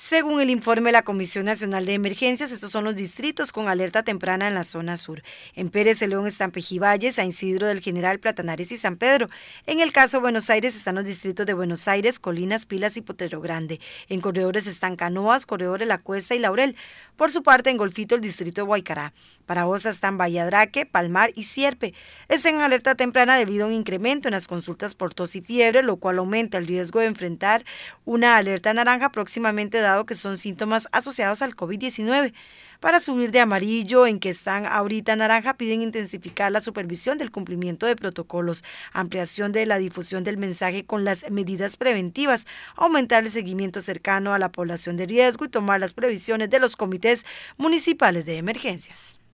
Según el informe de la Comisión Nacional de Emergencias, estos son los distritos con alerta temprana en la zona sur. En Pérez de León están Pejivalle, San Isidro del General, Platanares y San Pedro. En el caso de Buenos Aires están los distritos de Buenos Aires, Colinas, Pilas y Potero Grande. En Corredores están Canoas, Corredores, La Cuesta y Laurel. Por su parte, en Golfito el distrito de Guaycará. Para Osa están Valladraque, Palmar y Sierpe. Están en alerta temprana debido a un incremento en las consultas por tos y fiebre, lo cual aumenta el riesgo de enfrentar una alerta naranja próximamente que son síntomas asociados al COVID-19. Para subir de amarillo, en que están ahorita naranja, piden intensificar la supervisión del cumplimiento de protocolos, ampliación de la difusión del mensaje con las medidas preventivas, aumentar el seguimiento cercano a la población de riesgo y tomar las previsiones de los comités municipales de emergencias.